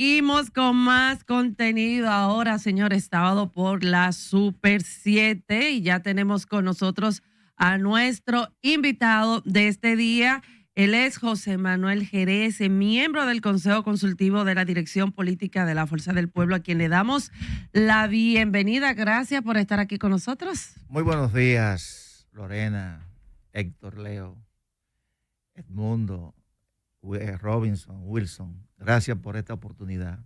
Seguimos con más contenido ahora, señor sábado por la Super 7 y ya tenemos con nosotros a nuestro invitado de este día. Él es José Manuel Jerez, miembro del Consejo Consultivo de la Dirección Política de la Fuerza del Pueblo, a quien le damos la bienvenida. Gracias por estar aquí con nosotros. Muy buenos días, Lorena, Héctor Leo, Edmundo, eh, Robinson, Wilson Gracias por esta oportunidad.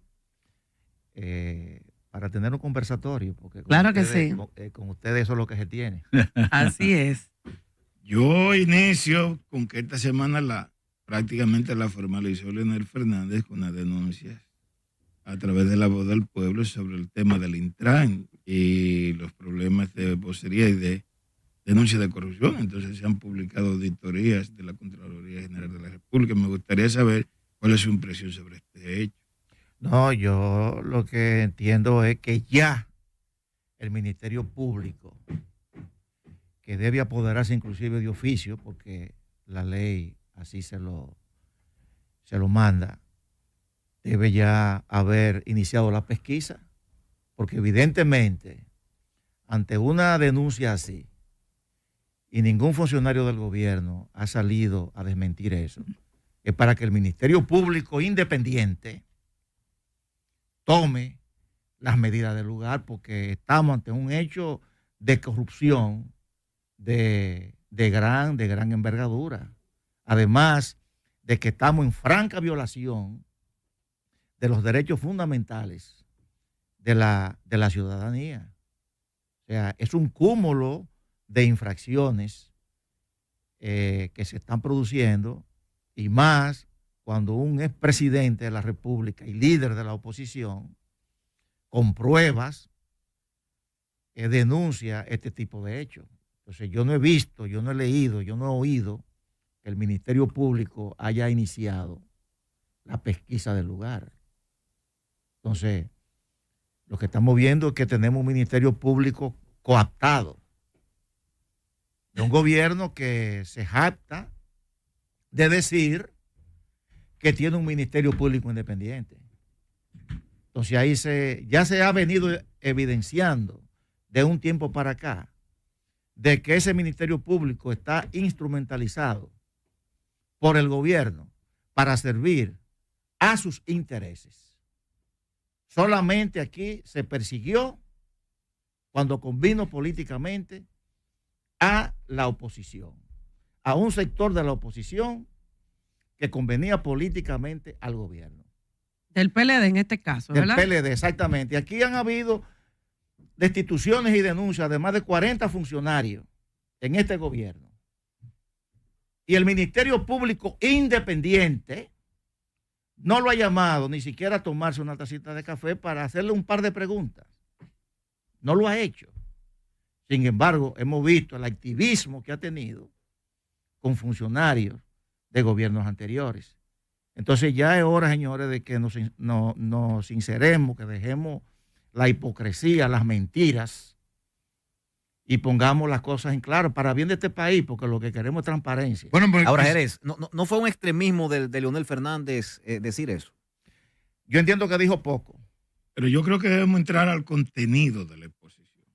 Eh, para tener un conversatorio, porque claro que sí. Eh, con, ustedes eso es lo que se tiene. Así es. Yo inicio con que esta semana la prácticamente la formalizó Leonel Fernández con las denuncias a través de la voz del pueblo sobre el tema del Intran y los problemas de vocería y de denuncia de corrupción. Entonces se han publicado auditorías de la Contraloría General de la República. Me gustaría saber ¿Cuál es su impresión sobre este hecho? No, yo lo que entiendo es que ya el Ministerio Público, que debe apoderarse inclusive de oficio, porque la ley así se lo, se lo manda, debe ya haber iniciado la pesquisa, porque evidentemente ante una denuncia así, y ningún funcionario del gobierno ha salido a desmentir eso, es para que el Ministerio Público Independiente tome las medidas del lugar porque estamos ante un hecho de corrupción de, gran, de gran envergadura. Además de que estamos en franca violación de los derechos fundamentales de la, ciudadanía. O sea, es un cúmulo de infracciones eh, que se están produciendo y más cuando un expresidente de la República y líder de la oposición, con pruebas, denuncia este tipo de hechos. Entonces yo no he visto, yo no he leído, yo no he oído que el Ministerio Público haya iniciado la pesquisa del lugar. Entonces, lo que estamos viendo es que tenemos un Ministerio Público coaptado, de un gobierno que se jacta de decir que tiene un Ministerio Público Independiente. Entonces ahí se, ya se ha venido evidenciando de un tiempo para acá de que ese Ministerio Público está instrumentalizado por el gobierno para servir a sus intereses. Solamente aquí se persiguió cuando convino políticamente a la oposición a un sector de la oposición que convenía políticamente al gobierno. Del PLD en este caso, ¿verdad? Del PLD, exactamente. Aquí han habido destituciones y denuncias de más de 40 funcionarios en este gobierno. Y el Ministerio Público Independiente no lo ha llamado ni siquiera a tomarse una tacita de café para hacerle un par de preguntas. No lo ha hecho. Sin embargo, hemos visto el activismo que ha tenido con funcionarios de gobiernos anteriores. Entonces ya es hora, señores, de que nos, inseremos, sinceremos, que dejemos la hipocresía, las mentiras y pongamos las cosas en claro para bien de este país, porque lo que queremos es transparencia. Ahora, Jerez, no, fue un extremismo de, de Leonel Fernández eh, decir eso? Yo entiendo que dijo poco. Pero yo creo que debemos entrar al contenido de la exposición.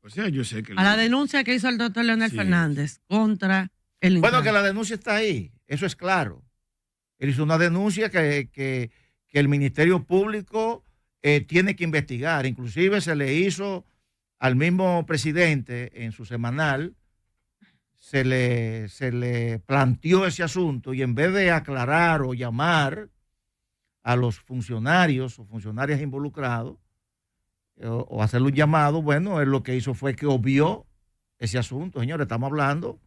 O sea, yo sé que... A la denuncia que hizo el doctor Leonel Fernández contra bueno, que la denuncia está ahí, eso es claro. Él hizo una denuncia que, el Ministerio Público eh, tiene que investigar. Inclusive se le hizo al mismo presidente en su semanal, se le, se le planteó ese asunto y en vez de aclarar o llamar a los funcionarios o funcionarias involucrados eh, o, o hacerle un llamado, bueno, él lo que hizo fue que obvió ese asunto. Señores, estamos hablando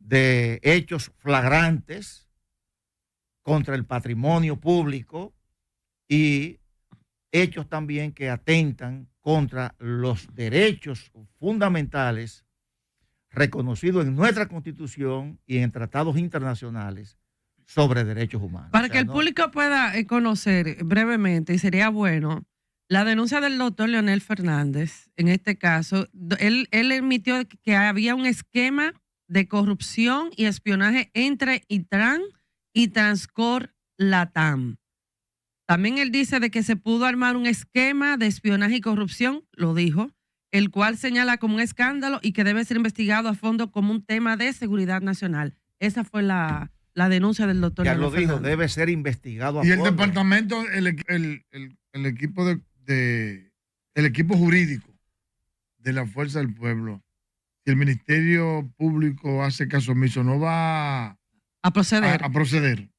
de hechos flagrantes contra el patrimonio público y hechos también que atentan contra los derechos fundamentales reconocidos en nuestra Constitución y en tratados internacionales sobre derechos humanos. Para que el público pueda eh, conocer brevemente, y sería bueno, la denuncia del doctor Leonel Fernández, en este caso, él, él que había un esquema de corrupción y espionaje entre ITRAN y Transcor Latam. También él dice de que se pudo armar un esquema de espionaje y corrupción, lo dijo, el cual señala como un escándalo y que debe ser investigado a fondo como un tema de seguridad nacional. Esa fue la, denuncia del doctor. Ya lo dijo, debe ser investigado a y fondo. Y el departamento, el, equipo de, el equipo jurídico de la Fuerza del Pueblo el Ministerio Público hace caso omiso, no va a proceder. a proceder.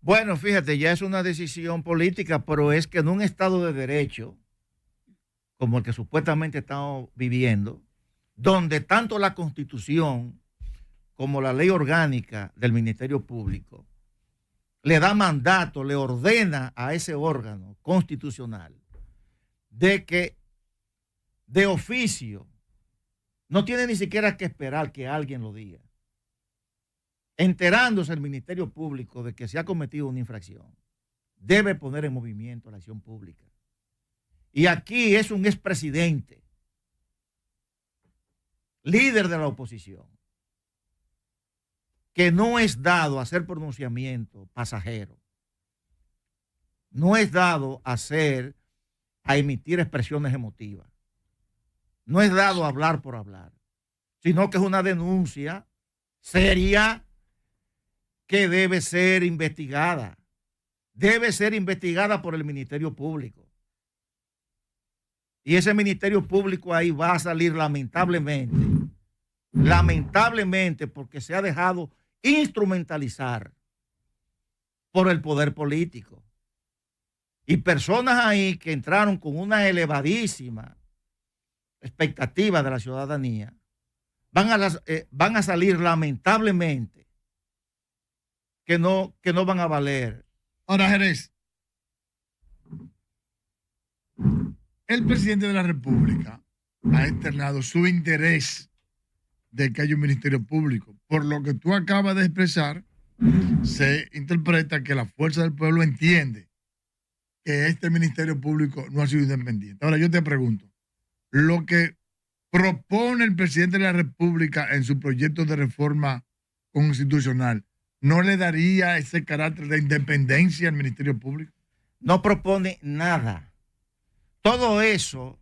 Bueno, fíjate, ya es una decisión política, pero es que en un Estado de Derecho, como el que supuestamente estamos viviendo, donde tanto la Constitución como la ley orgánica del Ministerio Público le da mandato, le ordena a ese órgano constitucional de que de oficio no tiene ni siquiera que esperar que alguien lo diga. Enterándose el Ministerio Público de que se ha cometido una infracción, debe poner en movimiento la acción pública. Y aquí es un expresidente, líder de la oposición, que no es dado a hacer pronunciamiento pasajero, no es dado a hacer, a emitir expresiones emotivas no es dado hablar por hablar, sino que es una denuncia seria que debe ser investigada. Debe ser investigada por el Ministerio Público. Y ese Ministerio Público ahí va a salir lamentablemente, lamentablemente porque se ha dejado instrumentalizar por el poder político. Y personas ahí que entraron con una elevadísima expectativas de la ciudadanía, van a, eh, van a salir lamentablemente que no, que no van a valer. Ahora, Jerez, el presidente de la República ha externado su interés de que haya un ministerio público. Por lo que tú acabas de expresar, se interpreta que la fuerza del pueblo entiende que este ministerio público no ha sido independiente. Ahora yo te pregunto, lo que propone el presidente de la República en su proyecto de reforma constitucional, ¿no le daría ese carácter de independencia al Ministerio Público? No propone nada. Todo eso,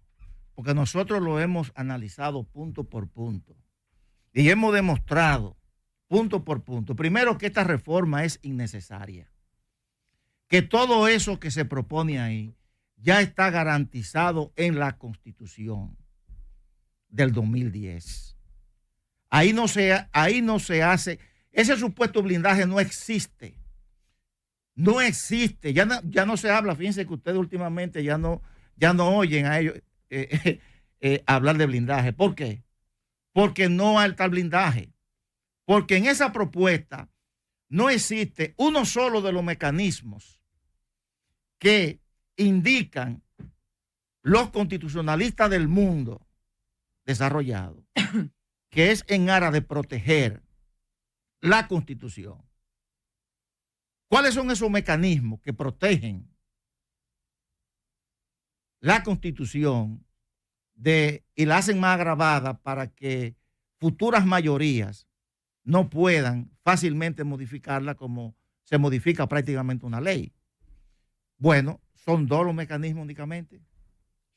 porque nosotros lo hemos analizado punto por punto y hemos demostrado punto por punto, primero que esta reforma es innecesaria, que todo eso que se propone ahí ya está garantizado en la Constitución del 2010. Ahí no se, ahí no se hace, ese supuesto blindaje no existe. No existe, ya no, ya no se habla, fíjense que ustedes últimamente ya no, ya no oyen a ellos eh, eh, eh, hablar de blindaje. ¿Por qué? Porque no hay tal blindaje. Porque en esa propuesta no existe uno solo de los mecanismos que indican los constitucionalistas del mundo desarrollado, que es en aras de proteger la constitución. ¿Cuáles son esos mecanismos que protegen la constitución y la hacen más agravada para que futuras mayorías no puedan fácilmente modificarla como se modifica prácticamente una ley? Bueno, son dos los mecanismos únicamente.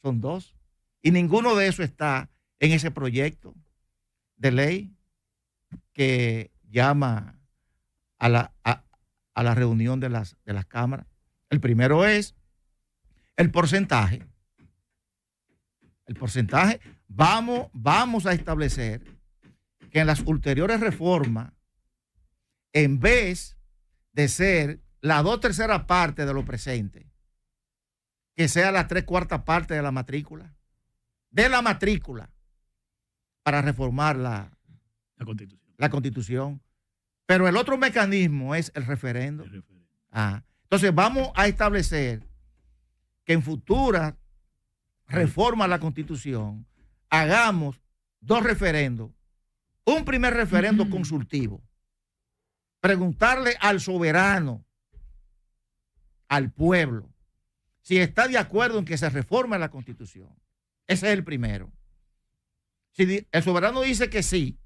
Son dos. Y ninguno de eso está en ese proyecto de ley que llama a la, reunión de las, de las cámaras. El primero es el porcentaje. El porcentaje, vamos, vamos a establecer que en las ulteriores reformas, en vez de ser la dos terceras partes de lo presente, que sea la tres cuartas partes de la matrícula, de la matrícula, para reformar la, constitución. Pero el otro mecanismo es el referendo. Ah, entonces vamos a establecer que en futuras reformas a la constitución hagamos dos referendos. Un primer referendo consultivo. Preguntarle al soberano, al pueblo, si está de acuerdo en que se reforme la constitución. Ese es el primero. Si el soberano dice que sí,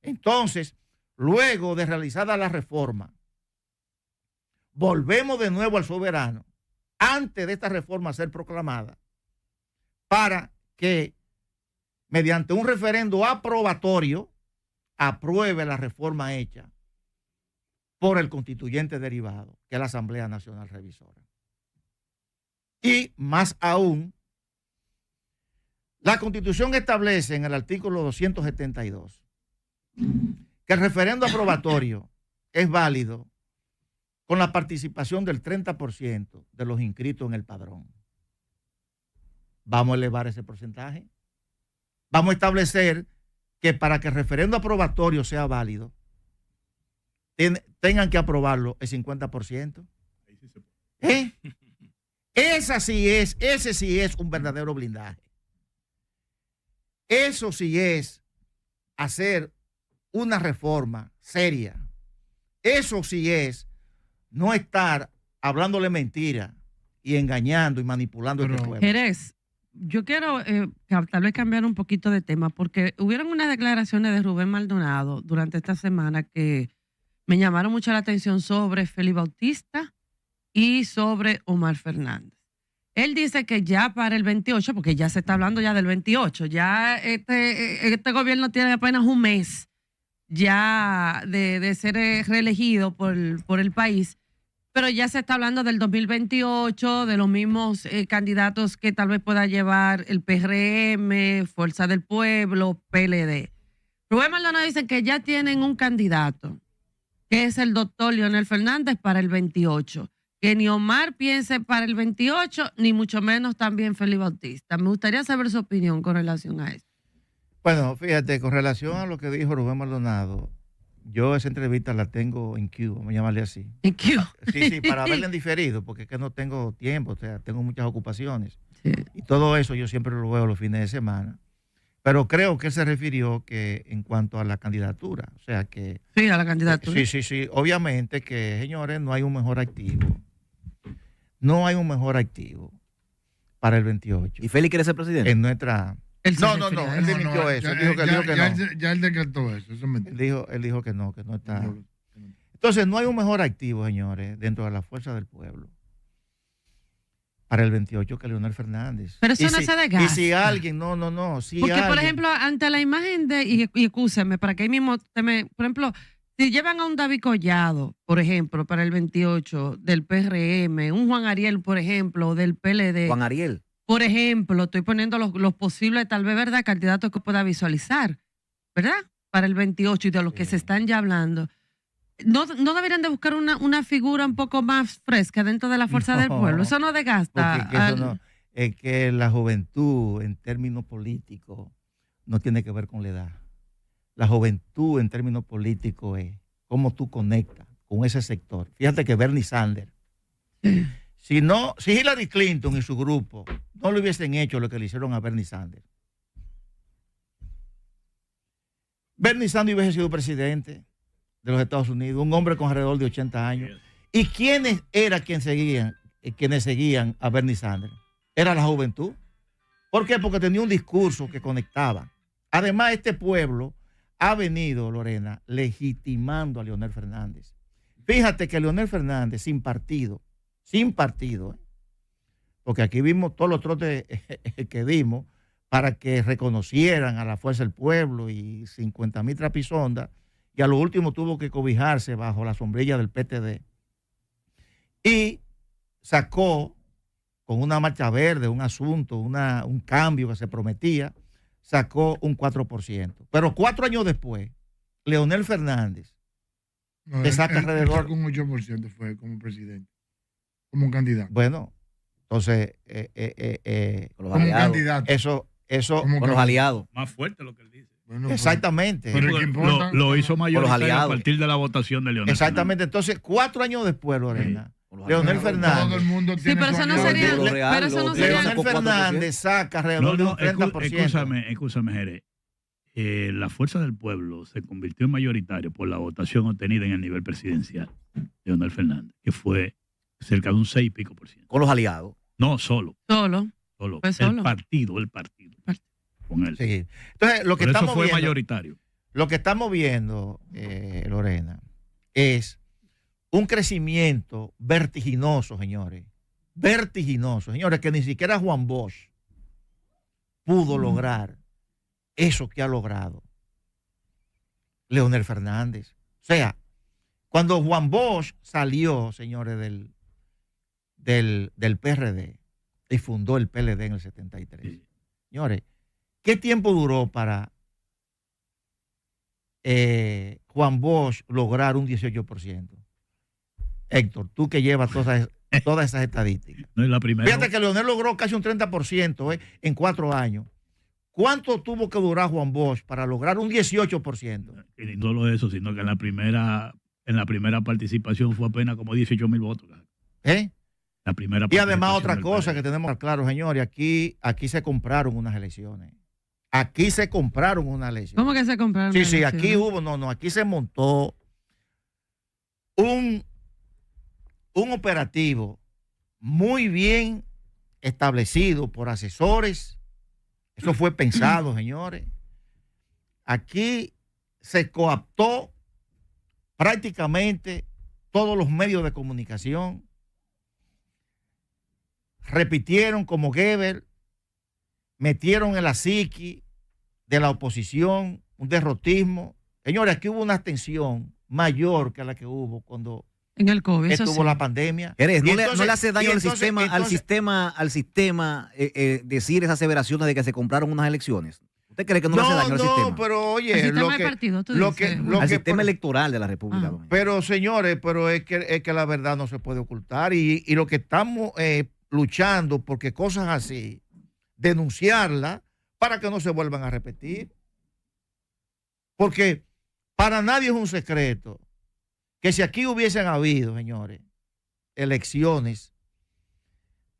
entonces, luego de realizada la reforma, volvemos de nuevo al soberano antes de esta reforma ser proclamada para que mediante un referendo aprobatorio apruebe la reforma hecha por el constituyente derivado, que es la Asamblea Nacional Revisora. Y más aún, la Constitución establece en el artículo 272 que el referendo aprobatorio es válido con la participación del 30% de los inscritos en el padrón. Vamos a elevar ese porcentaje. Vamos a establecer que para que el referendo aprobatorio sea válido, tengan que aprobarlo el 50%. ¿Eh? sí es, ese sí es un verdadero blindaje. Eso sí es hacer una reforma seria. Eso sí es no estar hablándole mentiras y engañando y manipulando este Pero, el pueblo. Jerez, yo quiero eh, tal vez cambiar un poquito de tema porque hubieron unas declaraciones de Rubén Maldonado durante esta semana que me llamaron mucho la atención sobre Félix Bautista y sobre Omar Fernández. Él dice que ya para el 28, porque ya se está hablando ya del 28, ya este, eh, este, gobierno tiene apenas un mes ya de, ser eh, reelegido por, el país, pero ya se está hablando del 2028, de los mismos eh, candidatos que tal vez pueda llevar el PRM, Fuerza del Pueblo, PLD. Rubén Maldonado dicen que ya tienen un candidato, que es el doctor Leonel Fernández para el 28 que ni Omar piense para el 28, ni mucho menos también Felipe Bautista. Me gustaría saber su opinión con relación a eso. Bueno, fíjate, con relación a lo que dijo Rubén Maldonado, yo esa entrevista la tengo en Q, vamos a llamarle así. En Q. Sí, sí, para verla en diferido, porque es que no tengo tiempo, o sea, tengo muchas ocupaciones. Y todo eso yo siempre lo veo los fines de semana. Pero creo que se refirió que en cuanto a la candidatura, o sea que... Sí, a la candidatura. Sí, sí, sí. Obviamente que, señores, no hay un mejor activo no hay un mejor activo para el 28. ¿Y Félix quiere ser presidente? En nuestra... no, no, no, él dimitió eso. dijo que, no. ya él decretó eso, eso es mentira. Él dijo, que no, que no está. Entonces, no hay un mejor activo, señores, dentro de la fuerza del pueblo para el 28 que Leonel Fernández. Pero eso no si, se gas. Y si alguien, no, no, no. Si Porque, por ejemplo, ante la imagen de, y, y para que ahí mismo, por ejemplo, si llevan a un David Collado, por ejemplo, para el 28 del PRM, un Juan Ariel, por ejemplo, del PLD. Juan Ariel. Por ejemplo, estoy poniendo los, posibles, tal vez, ¿verdad? Candidatos que pueda visualizar, ¿verdad? Para el 28 y de los que se están ya hablando. ¿No, no deberían de buscar una, una, figura un poco más fresca dentro de la fuerza del pueblo? Eso no desgasta. es que la juventud, en términos políticos, no tiene que ver con la edad la juventud en términos políticos es cómo tú conectas con ese sector. Fíjate que Bernie Sanders, si, no, si Hillary Clinton y su grupo no le hubiesen hecho lo que le hicieron a Bernie Sanders, Bernie Sanders hubiese sido presidente de los Estados Unidos, un hombre con alrededor de 80 años. ¿Y quiénes eran quien seguían, eh, quienes seguían a Bernie Sanders? Era la juventud. ¿Por qué? Porque tenía un discurso que conectaba. Además, este pueblo ha venido, Lorena, legitimando a Leonel Fernández. Fíjate que Leonel Fernández, sin partido, sin partido, ¿eh? porque aquí vimos todos los trotes eh, que dimos para que reconocieran a la fuerza del pueblo y 50 mil trapisondas, y a lo último tuvo que cobijarse bajo la sombrilla del PTD. Y sacó con una marcha verde un asunto, un cambio que se prometía, sacó un 4%. Pero cuatro años después, Leonel Fernández saca alrededor. sacó un 8% fue como presidente, como un candidato. Bueno, entonces. Eh, eh, eh, eh Eso, eso. con los aliados. Más fuerte lo que él dice. Pues, Exactamente. lo, hizo mayor a partir de la votación de Leonel. Exactamente. Entonces, cuatro años después, Lorena. Leonel Fernández. sí, pero eso no sería. pero eso no sería. Leonel Fernández saca alrededor no, no, de un 30%. Jerez. Eh, la fuerza del pueblo se convirtió en mayoritario por la votación obtenida en el nivel presidencial de Leonel Fernández, que fue cerca de un 6 y pico por ciento. ¿Con los aliados? No, solo. Solo. Solo. El partido, el partido. Con él. Sí. Entonces, lo que estamos eso fue viendo, mayoritario. Lo que estamos viendo, eh, Lorena, es un crecimiento vertiginoso, señores. Vertiginoso, señores, que ni siquiera Juan Bosch pudo lograr eso que ha logrado Leonel Fernández. O sea, cuando Juan Bosch salió, señores, del, del, del PRD y fundó el PLD en el 73. Señores, ¿qué tiempo duró para eh, Juan Bosch lograr un 18%? Héctor, tú que llevas todas, todas esas estadísticas. Fíjate que Leonel logró casi un 30% eh, en cuatro años. ¿Cuánto tuvo que durar Juan Bosch para lograr un 18%? Y no solo eso, sino que en la primera, en la primera participación fue apenas como 18 mil votos. ¿Eh? La primera y además otra cosa que tenemos claro, señores, aquí, aquí se compraron unas elecciones. Aquí se compraron unas elecciones. ¿Cómo que se compraron? Sí, sí, aquí hubo, no, no, aquí se montó un un operativo muy bien establecido por asesores. Eso fue pensado, señores. Aquí se coaptó prácticamente todos los medios de comunicación. Repitieron como Geber, metieron en la psiqui de la oposición un derrotismo. Señores, aquí hubo una tensión mayor que la que hubo cuando en el COVID. Que tuvo la pandemia. no, le, hace daño al, sistema, al sistema, al eh, sistema, eh, decir esas aseveraciones de que se compraron unas elecciones. ¿Usted cree que no, le hace daño al sistema? No, pero oye, lo que, sistema electoral de la ah. República Pero señores, pero es que, que la verdad no se puede ocultar y, y lo que estamos eh, luchando porque cosas así, denunciarla para que no se vuelvan a repetir. Porque para nadie es un secreto que si aquí hubiesen habido, señores, elecciones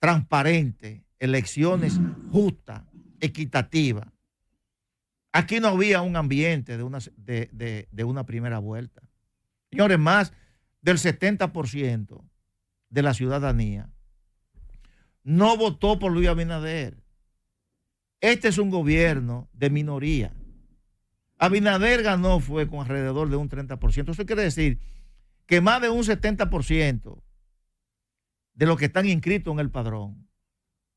transparentes, elecciones justas, equitativas, aquí no había un ambiente de una, de, una primera vuelta. Señores, más del 70% de la ciudadanía no votó por Luis Abinader. Este es un gobierno de minoría. Abinader ganó fue con alrededor de un 30%. Eso quiere decir que más de un 70% de los que están inscritos en el padrón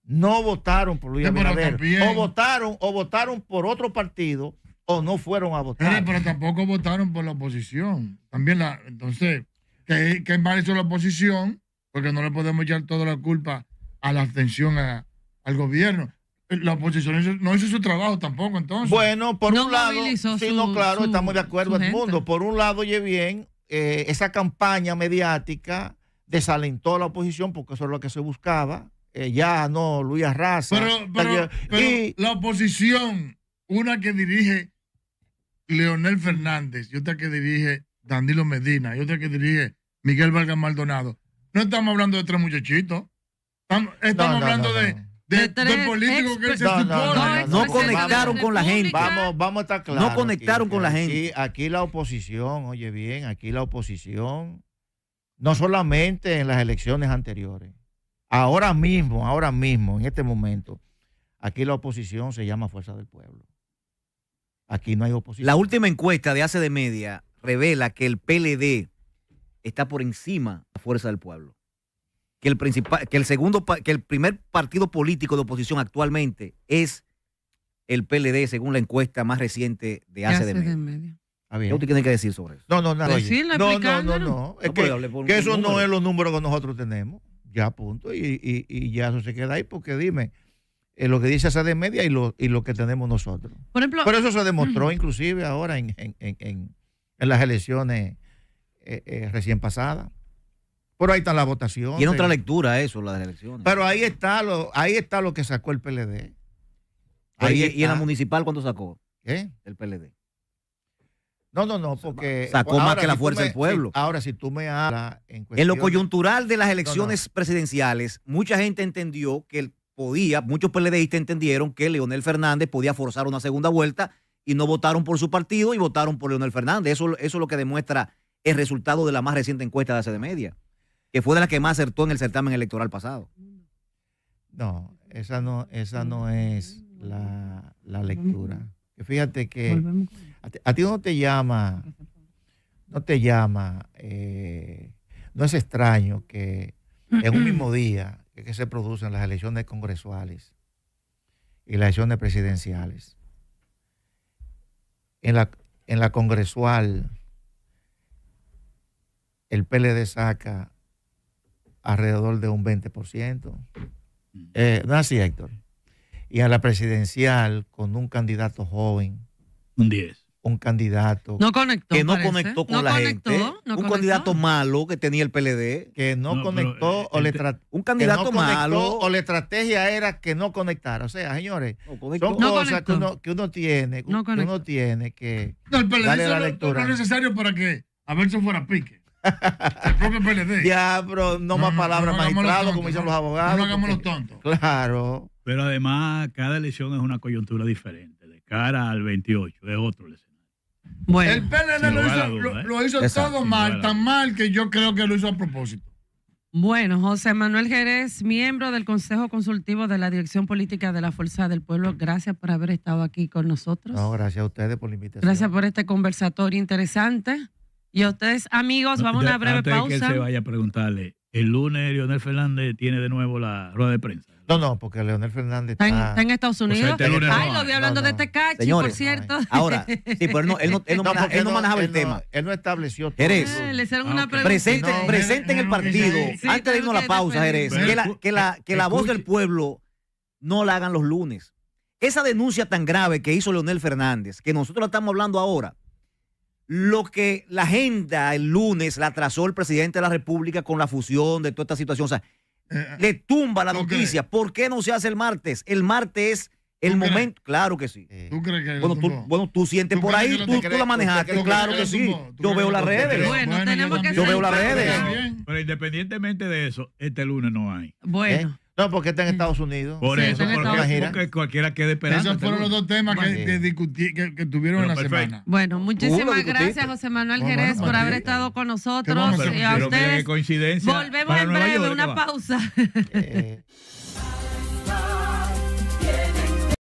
no votaron por Luis Abinader. O votaron, o votaron por otro partido o no fueron a votar. pero tampoco votaron por la oposición. También la, entonces, que, mal hizo la oposición, porque no le podemos echar toda la culpa a la abstención al gobierno. La oposición no hizo su trabajo tampoco, entonces. Bueno, por un lado, sí, no, claro, estamos de acuerdo, el mundo. Por un lado, oye bien, eh, esa campaña mediática desalentó a la oposición porque eso es lo que se buscaba. Eh, ya no, Luis Arrasa. Pero, y, la oposición, una que dirige Leonel Fernández y otra que dirige Danilo Medina y otra que dirige Miguel Vargas Maldonado. No estamos hablando de tres muchachitos. Estamos, hablando de no, conectaron con la gente. Vamos, a estar claros. No conectaron con la gente. Aquí, aquí la oposición, oye bien, aquí la oposición, no solamente en las elecciones anteriores, ahora mismo, ahora mismo, en este momento, aquí la oposición se llama Fuerza del Pueblo. Aquí no hay oposición. La última encuesta de hace de media revela que el PLD está por encima de Fuerza del Pueblo que el, principal, que el, segundo, que el primer partido político de oposición actualmente es el PLD, según la encuesta más reciente de hace de medio. ¿Qué usted tiene que decir sobre eso? No, no, nada. Pues no, no, no, no. Es que, eso no es los números que nosotros tenemos. Ya punto. Y, ya eso se queda ahí porque dime, eh, lo que dice esa de media y lo, y lo que tenemos nosotros. Por ejemplo, Pero eso se demostró inclusive ahora en, las elecciones eh, eh, recién pasadas. Pero ahí está la votación. Y en otra lectura eso, la de las elecciones. Pero ahí está lo, ahí está lo que sacó el PLD. Ahí y, en la municipal cuándo sacó? qué El PLD. No, no, no, porque... Sacó más que la fuerza del pueblo. ahora, si tú me hablas... En, en lo coyuntural de las elecciones presidenciales, mucha gente entendió que podía, muchos PLDistas entendieron que Leonel Fernández podía forzar una segunda vuelta y no votaron por su partido y votaron por Leonel Fernández. Eso, eso es lo que demuestra el resultado de la más reciente encuesta de de Media que fue de la que más acertó en el certamen electoral pasado. No, esa no, esa no es la, la lectura. Fíjate que a ti, no te llama, no te llama, eh, no es extraño que en un mismo día que se producen las elecciones congresuales y las elecciones presidenciales. En la, en la congresual, el PLD saca alrededor de un 20%. Mm. Eh, no así, Héctor. Y a la presidencial con un candidato joven. Un 10 un candidato no que no conectó con la gente, un candidato malo que tenía el PLD, que no, conectó eh, o le un candidato malo o la estrategia era que no conectara, o sea, señores, son cosas que uno, que uno tiene, que uno tiene que el PLD la lectura. no es necesario para que a ver si fuera pique. El propio PLD. Ya, pero no, más palabras, no, como dicen los abogados. No hagamos los tontos. Claro. Pero además, cada elección es una coyuntura diferente. De cara al 28, es otro escenario. el PLD ¿eh? lo hizo, todo mal, tan mal que yo creo que lo hizo a propósito. Bueno, José Manuel Jerez, miembro del Consejo Consultivo de la Dirección Política de la Fuerza del Pueblo, gracias por haber estado aquí con nosotros. No, gracias a ustedes por la invitación. Gracias por este conversatorio interesante. Y ustedes, amigos, vamos a una breve antes pausa. que él se vaya a preguntarle, el lunes Leonel Fernández tiene de nuevo la rueda de prensa. No, no, porque Leonel Fernández está, en, Estados pues Unidos. Ay, lo vi hablando de este Señores, por cierto. ahora, sí, pero él no, él no, manejaba el tema. él no estableció Eres, ah, le hicieron ah, una Presente, presente en el partido, antes de irnos a la pausa, Jerez, que la, que la, que la voz del pueblo no la hagan los lunes. Esa denuncia tan grave que hizo Leonel Fernández, que nosotros la estamos hablando ahora, lo que la agenda el lunes la trazó el presidente de la República con la fusión de toda esta situación. O sea, eh, eh, le tumba la noticia. ¿Por qué no se hace el martes? El martes es el momento. Claro que sí. Eh. ¿Tú crees que bueno, tú, bueno, tú sientes por ahí, tú, la manejaste. claro que, sí. Yo veo las redes. Bueno, tenemos yo, yo veo las redes. Pero independientemente de eso, este lunes no hay. Bueno. No, porque está en Estados Unidos. Por eso, porque, cualquiera quede esperando. Esos fueron los dos temas que, que, discutí, que, tuvieron en la semana. Bueno, muchísimas gracias, José Manuel Jerez, por haber estado con nosotros. y a ustedes. Volvemos en breve, una pausa. Eh,